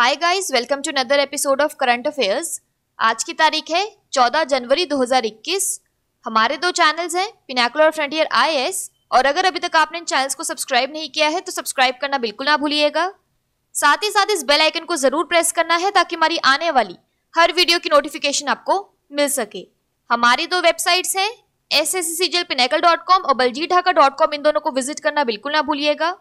hi guys welcome to another episode of current affairs आज की तारीख है 14 जनवरी 2021 हमारे दो चैनल्स हैं पिनाकुल और फ्रंटियर एस और अगर अभी तक आपने इन चैनल्स को सब्सक्राइब नहीं किया है तो सब्सक्राइब करना बिल्कुल ना भूलिएगा साथ ही साथ इस बेल आइकन को ज़रूर प्रेस करना है ताकि हमारी आने वाली हर वीडियो की नोटिफिकेशन आपको मिल सके हमारी दो वेबसाइट्स हैं S S C G pinnacle dot com और बलजी ढाका डॉट कॉम इन दोनों को विजिट करना बिल्कुल ना भूलिएगा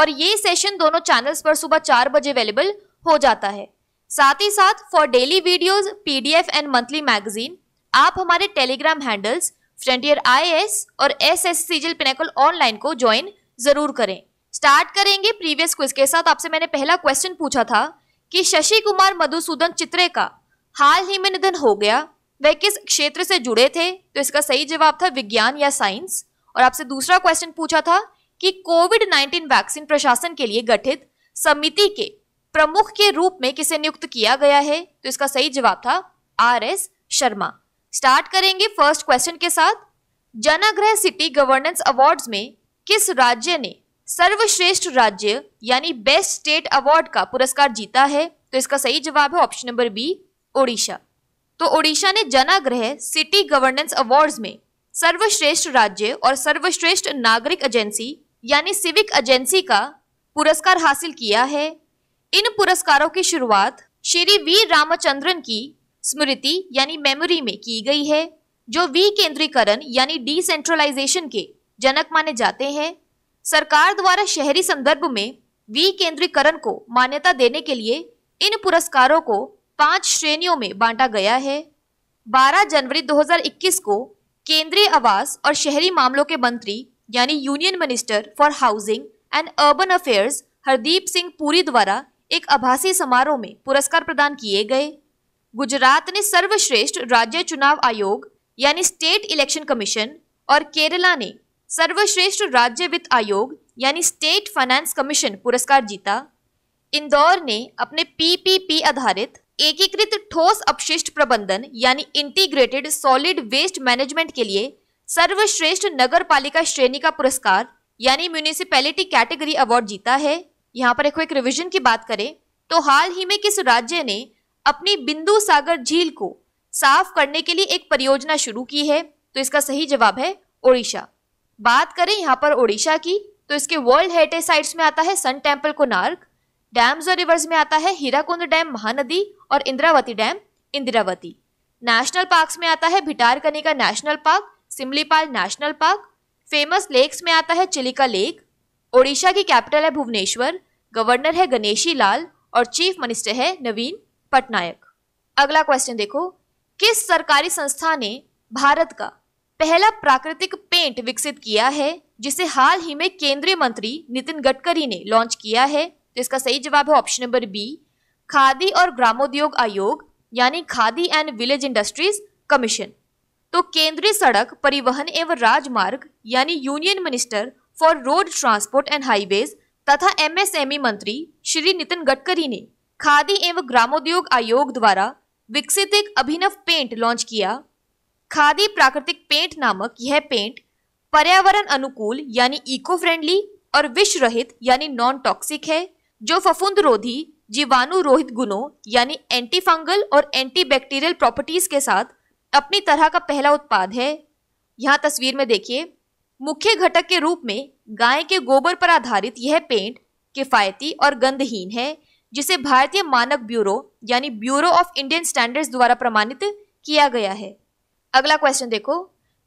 और ये सेशन दोनों चैनल्स पर सुबह चार बजे अवेलेबल हो जाता है साथ ही साथ for daily videos PDF and monthly magazine आप हमारे टेलीग्राम हैंडल्स फ्रंटियर आईएएस और एस एस सीजल पिनेकल ऑनलाइन को ज्वाइन जरूर करें स्टार्ट करेंगे प्रीवियस क्विज के साथ आपसे मैंने पहला क्वेश्चन पूछा था कि शशि कुमार मधुसूदन चित्रे का हाल ही में निधन हो गया वह किस क्षेत्र से जुड़े थे तो इसका सही जवाब था विज्ञान या साइंस और आपसे दूसरा क्वेश्चन पूछा था कि कोविड 19 वैक्सीन प्रशासन के लिए गठित समिति के प्रमुख के रूप में किसे नियुक्त किया गया है तो इसका सही जवाब था आर एस शर्मा स्टार्ट करेंगे फर्स्ट क्वेश्चन के साथ जनग्रह सिटी गवर्नेंस अवार्ड्स में किस राज्य ने सर्वश्रेष्ठ राज्य यानी बेस्ट स्टेट अवार्ड का पुरस्कार जीता है तो इसका सही जवाब है ऑप्शन नंबर बी ओडिशा तो ओडिशा ने जनाग्रह सिटी गवर्नेंस अवार्ड्स में सर्वश्रेष्ठ राज्य और सर्वश्रेष्ठ नागरिक एजेंसी यानी सिविक एजेंसी का पुरस्कार हासिल किया है इन पुरस्कारों की शुरुआत श्री वी रामचंद्रन की स्मृति यानी मेमोरी में की गई है जो केंद्रीकरण यानी डिसेंट्रलाइजेशन के जनक माने जाते हैं सरकार द्वारा शहरी संदर्भ में वी केंद्रीकरण को मान्यता देने के लिए इन पुरस्कारों को पांच श्रेणियों में बांटा गया है 12 जनवरी 2021 को केंद्रीय आवास और शहरी मामलों के मंत्री यानी union minister for housing and urban affairs Hardeep Singh Puri द्वारा एक आभासी समारोह में पुरस्कार प्रदान किए गए गुजरात ने सर्वश्रेष्ठ राज्य चुनाव आयोग यानी स्टेट इलेक्शन कमीशन और केरला ने सर्वश्रेष्ठ राज्य वित्त आयोग यानी स्टेट फाइनेंस कमीशन पुरस्कार जीता इंदौर ने अपने पीपीपी आधारित एकीकृत ठोस अपशिष्ट प्रबंधन यानी इंटीग्रेटेड सॉलिड वेस्ट मैनेजमेंट के लिए सर्वश्रेष्ठ नगर पालिका श्रेणी का पुरस्कार यानी म्यूनिसिपैलिटी कैटेगरी अवार्ड जीता है यहाँ पर एक रिविजन की बात करें तो हाल ही में किस राज्य ने अपनी बिंदु सागर झील को साफ करने के लिए एक परियोजना शुरू की है तो इसका सही जवाब है ओडिशा बात करें यहाँ पर ओडिशा की तो इसके वर्ल्ड हेरिटेज साइट्स में आता है सन टेम्पल नार्क डैम्स और रिवर्स में आता है हीराकुंद डैम महानदी और Indravati dam Indravati national parks में आता है Bhitarkanika national park Simlipal national park famous lakes में आता है चिलिका लेक ओडिशा की कैपिटल है भुवनेश्वर गवर्नर है गणेशी लाल और चीफ मिनिस्टर है नवीन पटनायक अगला क्वेश्चन देखो किस सरकारी संस्था ने भारत का पहला प्राकृतिक पेंट विकसित किया है जिसे हाल ही में केंद्रीय मंत्री नितिन गडकरी ने लॉन्च किया है तो इसका सही जवाब है ऑप्शन नंबर बी खादी और ग्रामोद्योग आयोग यानी khadi and village industries commission तो केंद्रीय सड़क परिवहन एवं राजमार्ग यानी union minister for road transport and highways तथा एमएसएमई e मंत्री श्री नितिन गडकरी ने खादी एवं ग्रामोद्योग आयोग द्वारा विकसित एक अभिनव पेंट लॉन्च किया खादी प्राकृतिक पेंट नामक यह पेंट पर्यावरण अनुकूल यानी इको फ्रेंडली और विष रहित यानी नॉन टॉक्सिक है जो फफूंद रोधी जीवाणु रोहित गुणों यानी एंटी फंगल और एंटी बैक्टीरियल प्रॉपर्टीज के साथ अपनी तरह का पहला उत्पाद है यहाँ तस्वीर में देखिए मुख्य घटक के रूप में गाय के गोबर पर आधारित यह पेंट किफायती और गंधहीन है जिसे भारतीय मानक ब्यूरो यानी ब्यूरो ऑफ इंडियन स्टैंडर्ड्स द्वारा प्रमाणित किया गया है अगला क्वेश्चन देखो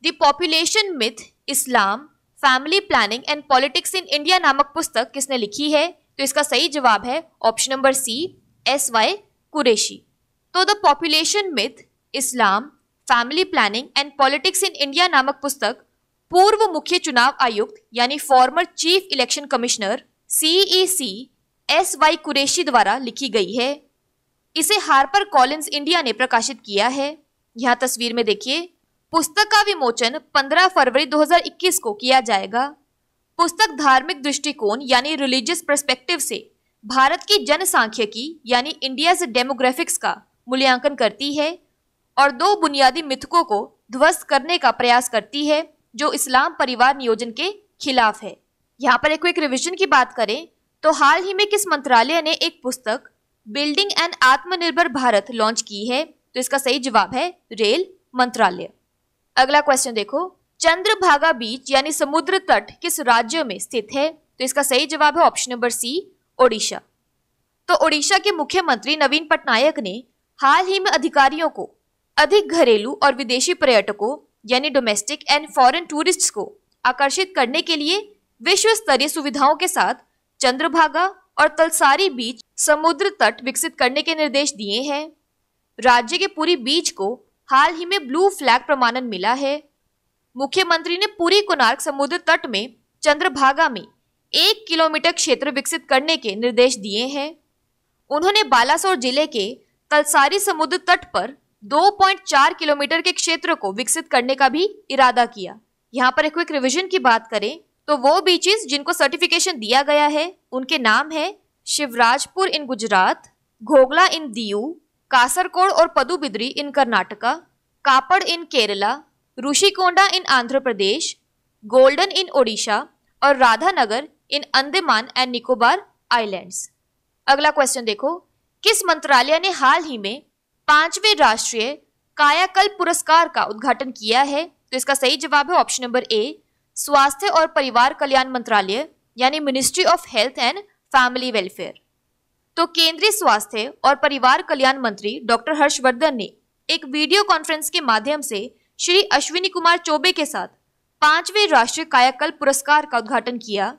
the population myth Islam family planning and politics in India नामक पुस्तक किसने लिखी है तो इसका सही जवाब है option number C S Y Qureshi तो the population myth Islam family planning and politics in India नामक पुस्तक पूर्व मुख्य चुनाव आयुक्त यानी former chief election commissioner CEC S Y Qureshi द्वारा लिखी गई है इसे हार्पर कॉलिंस इंडिया ने प्रकाशित किया है यहाँ तस्वीर में देखिए पुस्तक का विमोचन 15 फरवरी 2021 को किया जाएगा पुस्तक धार्मिक दृष्टिकोण यानी रिलीजियस परस्पेक्टिव से भारत की जनसांख्यिकी यानी से डेमोग्राफिक्स का मूल्यांकन करती है और दो बुनियादी मिथकों को ध्वस्त करने का प्रयास करती है जो इस्लाम परिवार नियोजन के खिलाफ है यहाँ पर एक क्विक रिविजन की बात करें तो हाल ही में किस मंत्रालय ने एक पुस्तक बिल्डिंग एंड आत्मनिर्भर भारत लॉन्च की है तो इसका सही जवाब है रेल मंत्रालय अगला क्वेश्चन देखो चंद्रभागा बीच यानी समुद्र तट किस राज्य में स्थित है तो इसका सही जवाब है ऑप्शन नंबर सी ओडिशा तो ओडिशा के मुख्यमंत्री नवीन पटनायक ने हाल ही में अधिकारियों को अधिक घरेलू और विदेशी पर्यटकों यानी डोमेस्टिक एंड फॉरेन टूरिस्ट को आकर्षित करने के लिए विश्व स्तरीय सुविधाओं के साथ चंद्रभागा और तलसारी बीच समुद्र तट विकसित करने के निर्देश दिए हैं राज्य के पूरी बीच को हाल ही में ब्लू फ्लैग प्रमाणन मिला है मुख्यमंत्री ने पूरी कोणार्क समुद्र तट में चंद्रभागा में एक किलोमीटर क्षेत्र विकसित करने के निर्देश दिए हैं उन्होंने बालासोर जिले के तलसारी समुद्र तट पर 2.4 किलोमीटर के क्षेत्र को विकसित करने का भी इरादा किया यहाँ पर एक क्विक रिविजन की बात करें तो वो बीचेस जिनको सर्टिफिकेशन दिया गया है उनके नाम है शिवराजपुर इन गुजरात घोगला इन दीयू कासरकोड और Padubidri in Karnataka Kappad in Kerala Rushikonda in Andhra Pradesh golden in Odisha और Radhanagar in Andaman and Nicobar islands अगला क्वेश्चन देखो किस मंत्रालय ने हाल ही में पांचवें राष्ट्रीय कायाकल्प पुरस्कार का उद्घाटन किया है तो इसका सही जवाब है ऑप्शन नंबर ए स्वास्थ्य और परिवार कल्याण मंत्रालय यानी ministry of health and family welfare तो केंद्रीय स्वास्थ्य और परिवार कल्याण मंत्री डॉक्टर हर्षवर्धन ने एक वीडियो कॉन्फ्रेंस के माध्यम से श्री अश्विनी कुमार चौबे के साथ पांचवें राष्ट्रीय कायाकल्प पुरस्कार का उद्घाटन किया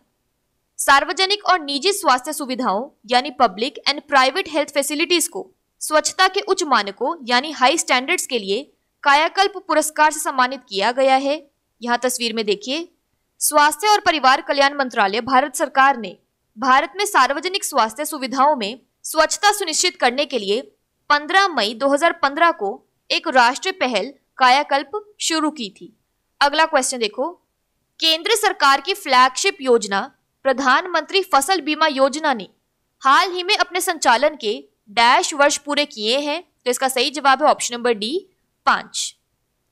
सार्वजनिक और निजी स्वास्थ्य सुविधाओं यानी public and private health facilities को स्वच्छता के उच्च मानकों यानी हाई स्टैंडर्ड्स के लिए कायाकल्प पुरस्कार से सम्मानित किया गया है यहाँ तस्वीर में देखिए स्वास्थ्य और परिवार कल्याण मंत्रालय भारत सरकार ने भारत में सार्वजनिक स्वास्थ्य सुविधाओं में स्वच्छता सुनिश्चित करने के लिए 15 मई 2015 को एक राष्ट्रीय पहल कायाकल्प शुरू की थी अगला क्वेश्चन देखो केंद्र सरकार की फ्लैगशिप योजना प्रधानमंत्री फसल बीमा योजना ने हाल ही में अपने संचालन के डैश वर्ष पूरे किए हैं तो इसका सही जवाब है ऑप्शन नंबर डी पांच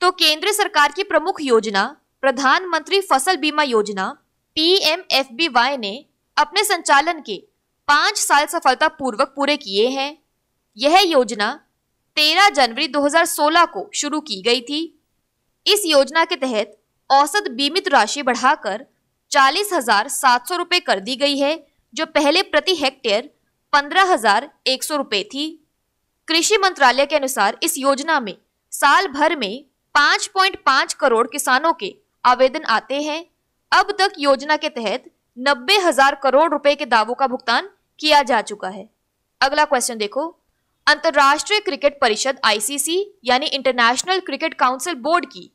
तो केंद्र सरकार की प्रमुख योजना प्रधानमंत्री फसल बीमा योजना पीएमएफबीवाई ने अपने संचालन के पांच साल सफलता पूर्वक पूरे किए हैं यह योजना 13 जनवरी 2016 को शुरू की गई थी इस योजना के तहत औसत बीमित राशि बढ़ाकर चालीस हजार सात सौ रुपये कर दी गई है जो पहले प्रति हेक्टेयर पंद्रह हजार एक सौ रुपये थी कृषि मंत्रालय के अनुसार इस योजना में साल भर में पॉइंट पांच करोड़ किसानों के आवेदन आते हैं अब तक योजना के तहत नब्बे हजार करोड़ रुपए के दावों का भुगतान किया जा चुका है अगला क्वेश्चन देखो अंतर्राष्ट्रीय क्रिकेट परिषद आईसीसी यानी इंटरनेशनल क्रिकेट काउंसिल बोर्ड की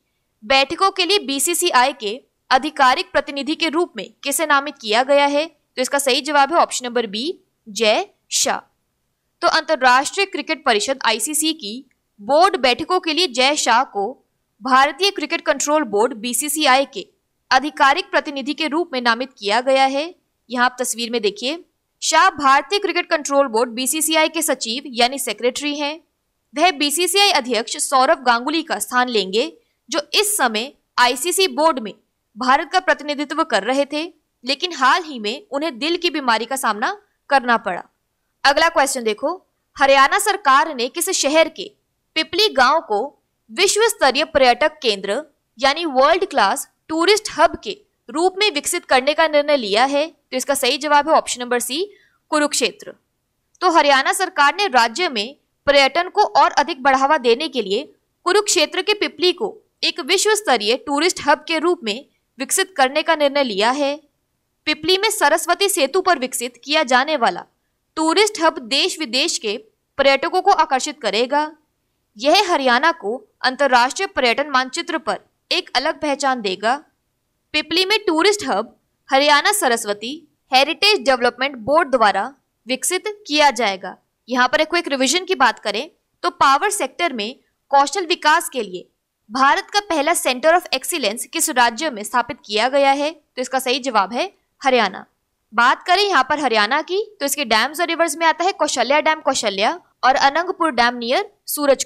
बैठकों के लिए बीसीसीआई के आधिकारिक प्रतिनिधि के रूप में किसे नामित किया गया है तो इसका सही जवाब है ऑप्शन नंबर बी जय शाह तो अंतर्राष्ट्रीय क्रिकेट परिषद आईसीसी की बोर्ड बैठकों के लिए जय शाह को भारतीय क्रिकेट कंट्रोल बोर्ड बीसीसीआई के आधिकारिक प्रतिनिधि के रूप में नामित किया गया है यहाँ आप तस्वीर में देखिए शाह भारतीय क्रिकेट कंट्रोल बोर्ड बीसीसीआई के सचिव यानी सेक्रेटरी हैं वह बीसीसीआई अध्यक्ष सौरभ गांगुली का स्थान लेंगे जो इस समय आईसीसी बोर्ड में भारत का प्रतिनिधित्व कर रहे थे लेकिन हाल ही में उन्हें दिल की बीमारी का सामना करना पड़ा अगला क्वेश्चन देखो हरियाणा सरकार ने किस शहर के पिपली गांव को विश्व स्तरीय पर्यटक केंद्र यानी वर्ल्ड क्लास टूरिस्ट हब के रूप में विकसित करने का निर्णय लिया है तो इसका सही जवाब है ऑप्शन नंबर सी कुरुक्षेत्र तो हरियाणा सरकार ने राज्य में पर्यटन को और अधिक बढ़ावा देने के लिए कुरुक्षेत्र के पिपली को एक विश्व स्तरीय टूरिस्ट हब के रूप में विकसित करने का निर्णय लिया है पिपली में सरस्वती सेतु पर विकसित किया जाने वाला टूरिस्ट हब देश विदेश के पर्यटकों को आकर्षित करेगा यह हरियाणा को अंतर्राष्ट्रीय पर्यटन मानचित्र पर एक अलग पहचान देगा पिपली में tourist hub Haryana Saraswati heritage development board द्वारा विकसित किया जाएगा यहाँ पर एक क्विक रिविजन की बात करें तो पावर सेक्टर में कौशल विकास के लिए भारत का पहला सेंटर ऑफ एक्सीलेंस किस राज्य में स्थापित किया गया है तो इसका सही जवाब है हरियाणा बात करें यहाँ पर हरियाणा की तो इसके डैम्स और रिवर्स में आता है कौशल्या डैम कौशल्या और अनंगपुर डैम नियर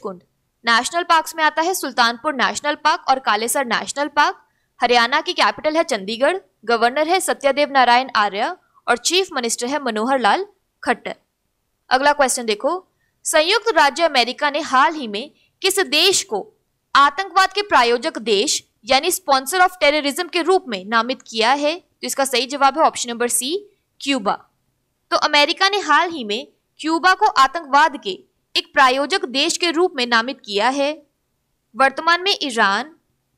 कुंड नेशनल पार्क में आता है सुल्तानपुर नेशनल पार्क और कालेसर नेशनल पार्क हरियाणा की कैपिटल है चंडीगढ़ गवर्नर है सत्यादेव नारायण आर्य और चीफ मिनिस्टर है मनोहर लाल खट्टर अगला क्वेश्चन देखो संयुक्त राज्य अमेरिका ने हाल ही में किस देश को आतंकवाद के प्रायोजक देश यानी स्पॉन्सर ऑफ टेररिज्म के रूप में नामित किया है तो इसका सही जवाब है ऑप्शन नंबर सी क्यूबा तो अमेरिका ने हाल ही में क्यूबा को आतंकवाद के एक प्रायोजक देश के रूप में नामित किया है वर्तमान में ईरान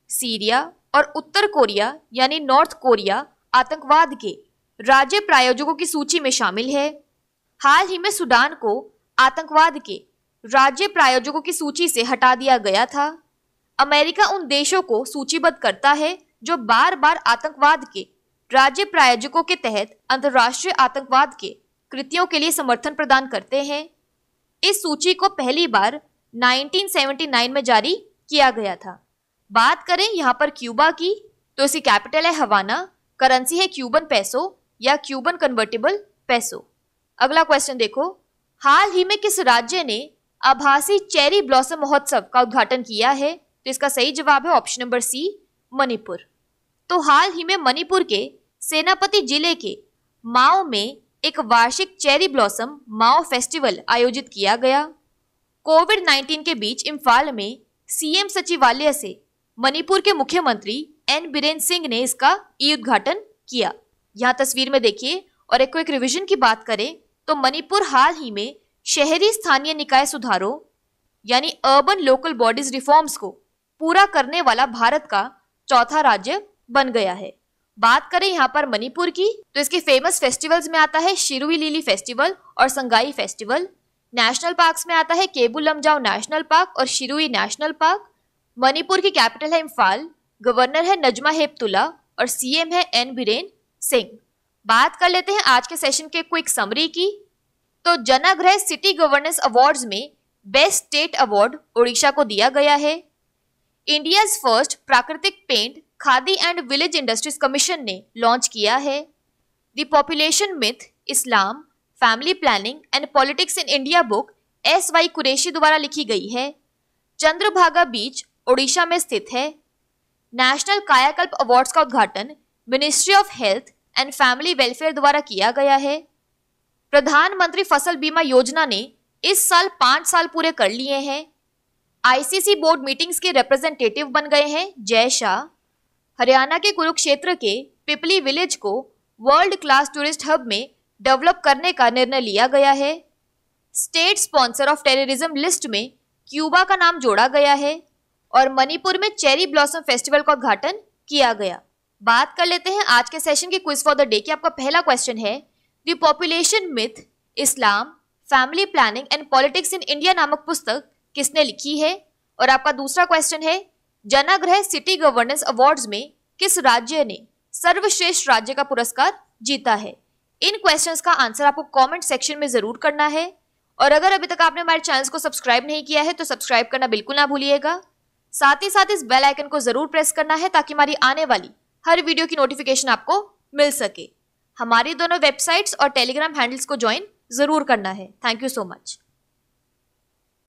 सीरिया और उत्तर कोरिया यानी नॉर्थ कोरिया आतंकवाद के राज्य प्रायोजकों की सूची में शामिल है हाल ही में सूडान को आतंकवाद के राज्य प्रायोजकों की सूची से हटा दिया गया था अमेरिका उन देशों को सूचीबद्ध करता है जो बार बार आतंकवाद के राज्य प्रायोजकों के तहत अंतर्राष्ट्रीय आतंकवाद के कृतियों के लिए समर्थन प्रदान करते हैं इस सूची को पहली बार 1979 में जारी किया गया था बात करें यहाँ पर क्यूबा की तो इसकी कैपिटल है हवाना करेंसी है क्यूबन पैसो या क्यूबन कन्वर्टेबल पैसो अगला क्वेश्चन देखो हाल ही में किस राज्य ने आभासी चेरी ब्लॉसम महोत्सव का उद्घाटन किया है तो इसका सही जवाब है ऑप्शन नंबर सी मणिपुर तो हाल ही में मणिपुर के सेनापति जिले के माओ में एक वार्षिक चेरी ब्लॉसम माओ फेस्टिवल आयोजित किया गया कोविड 19 के बीच इम्फाल में सीएम सचिवालय से मणिपुर के मुख्यमंत्री एन बीरेन्द्र सिंह ने इसका ई उद्घाटन किया यहाँ तस्वीर में देखिए और एक क्विक रिविजन की बात करें तो मणिपुर हाल ही में शहरी स्थानीय निकाय सुधारों यानी अर्बन लोकल बॉडीज रिफॉर्म्स को पूरा करने वाला भारत का चौथा राज्य बन गया है बात करें यहाँ पर मणिपुर की तो इसके फेमस फेस्टिवल्स में आता है शिरुई लीली फेस्टिवल और संगाई फेस्टिवल नेशनल पार्क्स में आता है लमजाओ नेशनल पार्क और शिरुई नेशनल पार्क मणिपुर की कैपिटल है इम्फाल गवर्नर है नजमा हेपतुल्ला और सीएम है एन बीरेन सिंह बात कर लेते हैं आज के सेशन के क्विक समरी की तो जनाग्रह सिटी गवर्नेंस अवार्ड्स में बेस्ट स्टेट अवार्ड ओडिशा को दिया गया है इंडियाज फर्स्ट प्राकृतिक paint khadi and village industries commission ने लॉन्च किया है the population myth Islam family planning and politics in India book S Y Qureshi द्वारा लिखी गई है चंद्रभागा बीच ओडिशा में स्थित है नेशनल कायाकल्प अवार्ड्स का उद्घाटन ministry of health and family welfare द्वारा किया गया है प्रधानमंत्री फसल बीमा योजना ने इस साल पाँच साल पूरे कर लिए हैं आईसीसी बोर्ड मीटिंग्स के रिप्रेजेंटेटिव बन गए हैं जय शाह हरियाणा के कुरुक्षेत्र के पिपली विलेज को वर्ल्ड क्लास टूरिस्ट हब में डेवलप करने का निर्णय लिया गया है state sponsor of terrorism list में क्यूबा का नाम जोड़ा गया है और मणिपुर में चेरी ब्लॉसम फेस्टिवल का उद्घाटन किया गया बात कर लेते हैं आज के सेशन के क्विज फॉर द डे की आपका पहला क्वेश्चन है the population myth Islam family planning and politics in India नामक पुस्तक किसने लिखी है और आपका दूसरा क्वेश्चन है जनाग्रह सिटी गवर्नेंस अवार्ड्स में किस राज्य ने सर्वश्रेष्ठ राज्य का पुरस्कार जीता है इन क्वेश्चन का आंसर आपको कॉमेंट सेक्शन में जरूर करना है और अगर अभी तक आपने हमारे चैनल को सब्सक्राइब नहीं किया है तो सब्सक्राइब करना बिल्कुल ना भूलिएगा साथ ही साथ इस बेल आइकन को जरूर प्रेस करना है ताकि हमारी आने वाली हर वीडियो की नोटिफिकेशन आपको मिल सके हमारी दोनों वेबसाइट्स और टेलीग्राम हैंडल्स को ज्वाइन जरूर करना है थैंक यू सो मच